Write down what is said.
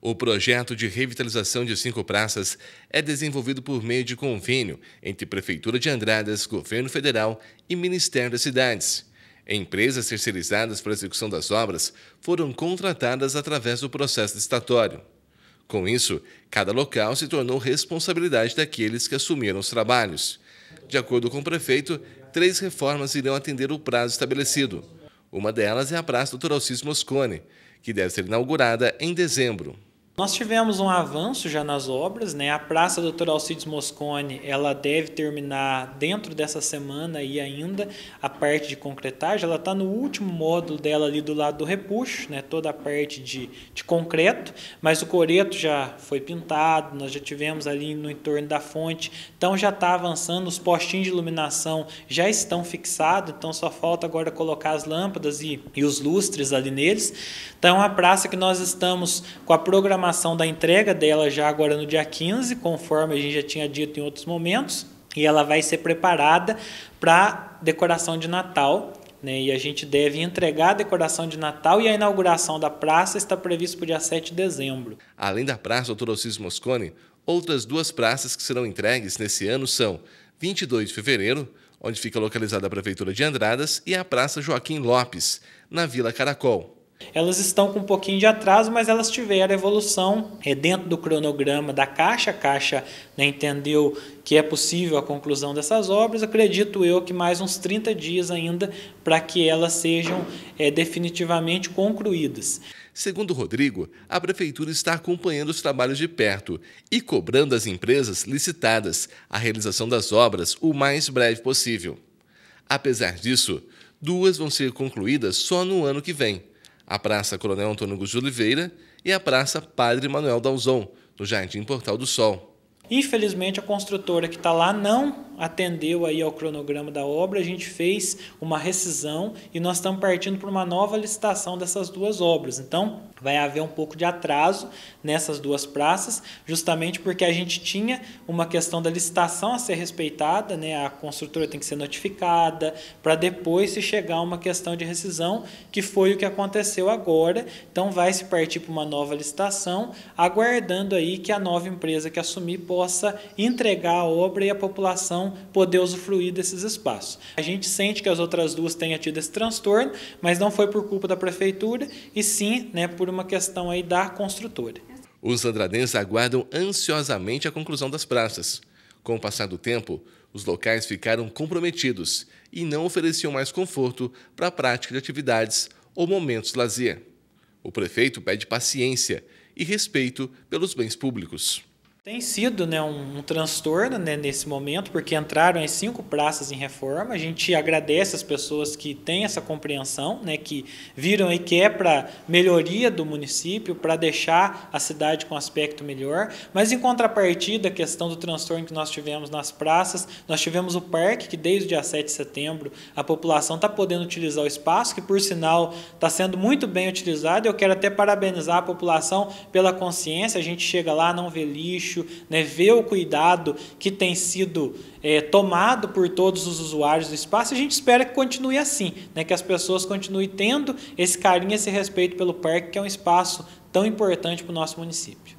O projeto de revitalização de cinco praças é desenvolvido por meio de convênio entre Prefeitura de Andradas, Governo Federal e Ministério das Cidades. Empresas terceirizadas para a execução das obras foram contratadas através do processo licitatório. Com isso, cada local se tornou responsabilidade daqueles que assumiram os trabalhos. De acordo com o prefeito, três reformas irão atender o prazo estabelecido. Uma delas é a Praça Dr. Alcides Moscone, que deve ser inaugurada em dezembro. Nós tivemos um avanço já nas obras, né? A Praça Doutor Alcides Moscone, ela deve terminar dentro dessa semana e ainda a parte de concretagem, ela está no último módulo dela ali do lado do repuxo, né? Toda a parte de, de concreto, mas o coreto já foi pintado, nós já tivemos ali no entorno da fonte, então já está avançando, os postinhos de iluminação já estão fixados, então só falta agora colocar as lâmpadas e, e os lustres ali neles. Então a praça que nós estamos com a programação programação da entrega dela já agora no dia 15, conforme a gente já tinha dito em outros momentos, e ela vai ser preparada para decoração de Natal. Né, e a gente deve entregar a decoração de Natal e a inauguração da praça está previsto para o dia 7 de dezembro. Além da praça Doutor Alciso Moscone, outras duas praças que serão entregues nesse ano são 22 de fevereiro, onde fica localizada a Prefeitura de Andradas, e a Praça Joaquim Lopes, na Vila Caracol. Elas estão com um pouquinho de atraso, mas elas tiveram evolução é dentro do cronograma da Caixa. A Caixa né, entendeu que é possível a conclusão dessas obras. Acredito eu que mais uns 30 dias ainda para que elas sejam é, definitivamente concluídas. Segundo Rodrigo, a prefeitura está acompanhando os trabalhos de perto e cobrando às empresas licitadas a realização das obras o mais breve possível. Apesar disso, duas vão ser concluídas só no ano que vem a Praça Coronel Antônio Augusto de Oliveira e a Praça Padre Manuel Dalzon, no Jardim Portal do Sol. Infelizmente, a construtora que está lá não atendeu aí ao cronograma da obra, a gente fez uma rescisão e nós estamos partindo para uma nova licitação dessas duas obras. Então, vai haver um pouco de atraso nessas duas praças, justamente porque a gente tinha uma questão da licitação a ser respeitada, né? A construtora tem que ser notificada para depois se chegar a uma questão de rescisão, que foi o que aconteceu agora. Então, vai se partir para uma nova licitação, aguardando aí que a nova empresa que assumir possa entregar a obra e a população poder usufruir desses espaços. A gente sente que as outras duas tenham tido esse transtorno, mas não foi por culpa da prefeitura, e sim né, por uma questão aí da construtora. Os andradens aguardam ansiosamente a conclusão das praças. Com o passar do tempo, os locais ficaram comprometidos e não ofereciam mais conforto para a prática de atividades ou momentos de lazer. O prefeito pede paciência e respeito pelos bens públicos. Tem sido né, um, um transtorno né, nesse momento, porque entraram as cinco praças em reforma. A gente agradece as pessoas que têm essa compreensão, né, que viram aí que é para melhoria do município, para deixar a cidade com aspecto melhor. Mas, em contrapartida, a questão do transtorno que nós tivemos nas praças, nós tivemos o parque, que desde o dia 7 de setembro a população está podendo utilizar o espaço, que, por sinal, está sendo muito bem utilizado. Eu quero até parabenizar a população pela consciência. A gente chega lá, não vê lixo lixo, né, ver o cuidado que tem sido é, tomado por todos os usuários do espaço. A gente espera que continue assim, né, que as pessoas continuem tendo esse carinho, esse respeito pelo parque, que é um espaço tão importante para o nosso município.